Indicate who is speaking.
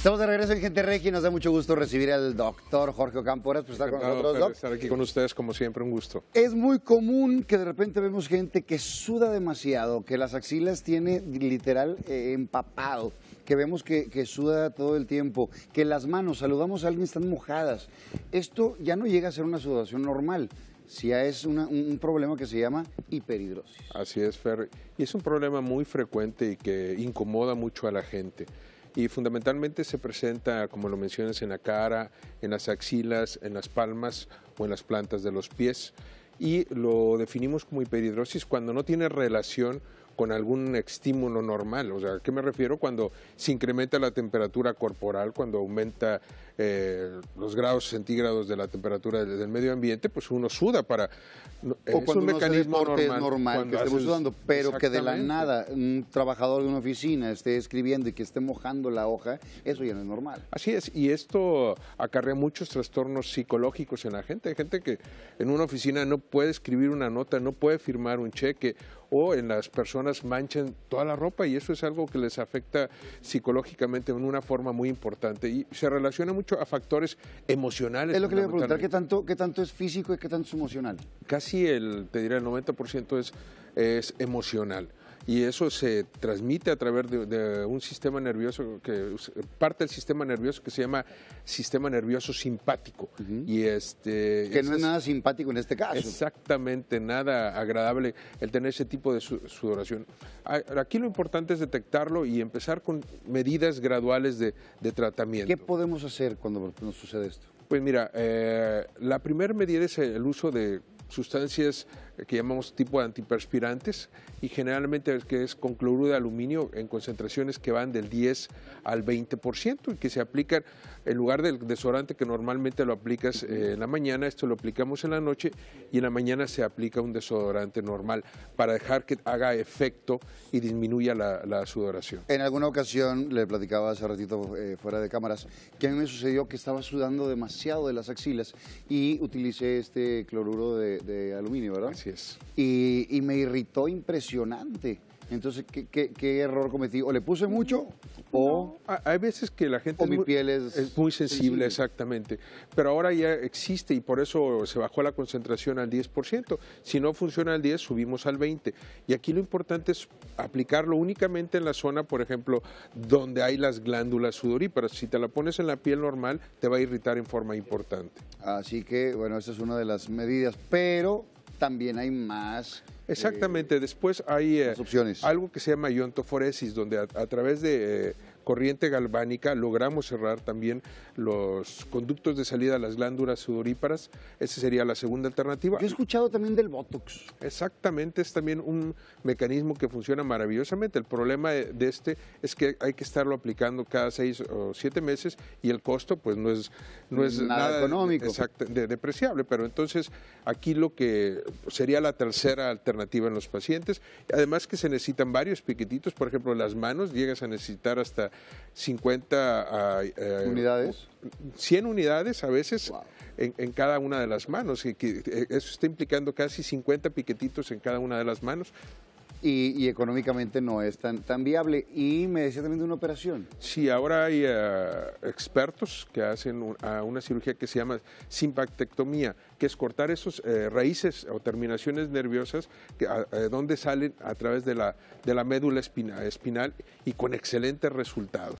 Speaker 1: Estamos de regreso en Gente Regi. y nos da mucho gusto recibir al doctor Jorge Ocampo. por estar con nosotros, Estar
Speaker 2: aquí con ustedes, como siempre, un gusto.
Speaker 1: Es muy común que de repente vemos gente que suda demasiado, que las axilas tiene literal eh, empapado, que vemos que, suda todo el tiempo, que las manos, saludamos a alguien, están mojadas. Esto ya no llega a ser una sudación normal. Si es un, un problema que se llama hiperhidrosis.
Speaker 2: Así es, Fer. Y es un problema muy frecuente y que incomoda mucho a la gente y fundamentalmente se presenta, como lo mencionas, en la cara, en las axilas, en las palmas o en las plantas de los pies y lo definimos como hiperhidrosis cuando no tiene relación con algún estímulo normal. O sea, qué me refiero? Cuando se incrementa la temperatura corporal, cuando aumenta eh, los grados centígrados de la temperatura del, medio ambiente, pues uno suda para... es un mecanismo normal, que estemos sudando, pero que de la nada
Speaker 1: un trabajador de una oficina esté escribiendo y que esté mojando la hoja,
Speaker 2: eso ya no es normal. Así es, y esto acarrea muchos trastornos psicológicos en la gente. Hay gente que en una oficina no puede escribir una nota, no puede firmar un cheque o en las personas manchan toda la ropa y eso es algo que les afecta psicológicamente en una forma muy importante y se relaciona mucho a factores emocionales. Es lo que le voy a preguntar, ¿qué tanto, es físico y qué tanto es emocional? Casi el, te diré, el 90% es, es emocional y eso se transmite a través de, un sistema nervioso, que parte del sistema nervioso que se llama sistema nervioso simpático. y este, que no es, nada simpático en este caso. Exactamente, nada agradable el tener ese tipo de sudoración. Aquí lo importante es detectarlo y empezar con medidas graduales de, tratamiento. ¿Qué podemos hacer cuando nos sucede esto? Pues mira, eh, la primera medida es el uso de sustancias que llamamos tipo de antiperspirantes y generalmente es que es con cloruro de aluminio en concentraciones que van del 10 al 20% y que se aplican en lugar del desodorante que normalmente lo aplicas eh, en la mañana, esto lo aplicamos en la noche y en la mañana se aplica un desodorante normal para dejar que haga efecto y disminuya la, sudoración. En alguna ocasión le platicaba hace ratito
Speaker 1: eh, fuera de cámaras que a mí me sucedió que estaba sudando demasiado de las axilas y utilicé este cloruro de, aluminio, ¿verdad? Y, me irritó impresionante.
Speaker 2: Entonces, ¿qué, error cometí? ¿O le puse mucho? ¿O hay veces que la gente... mi piel es... es muy sensible, sensible, exactamente. Pero ahora ya existe y por eso se bajó la concentración al 10%. Si no funciona al 10, subimos al 20. Y aquí lo importante es aplicarlo únicamente en la zona, por ejemplo, donde hay las glándulas sudoríparas. Si te la pones en la piel normal, te va a irritar en forma importante. Así que, bueno, esa es una
Speaker 1: de las medidas. Pero también hay más.
Speaker 2: Eh, Exactamente, después hay eh, opciones. algo que se llama iontoforesis, donde a través de eh, corriente galvánica, logramos cerrar también los conductos de salida a las glándulas sudoríparas. Esa sería la segunda alternativa. Yo he escuchado también del Botox. Exactamente, es también un mecanismo que funciona maravillosamente. El problema de este es que hay que estarlo aplicando cada seis o siete meses y el costo pues no es, no es nada, económico. depreciable. Pero entonces aquí lo que sería la tercera alternativa en los pacientes. Además que se necesitan varios piquetitos, por ejemplo, las manos, llegas a necesitar hasta 50, eh, unidades. 100 unidades a veces en, cada una de las manos. Y, eh, eso está implicando casi 50 piquetitos en cada una de las manos
Speaker 1: y, económicamente no es tan, tan viable. Y me decía también de una operación.
Speaker 2: Sí, ahora hay eh, expertos que hacen una cirugía que se llama simpactectomía, que es cortar esas eh, raíces o terminaciones nerviosas que, eh, donde salen a través de la, de la médula espinal y con excelentes resultados.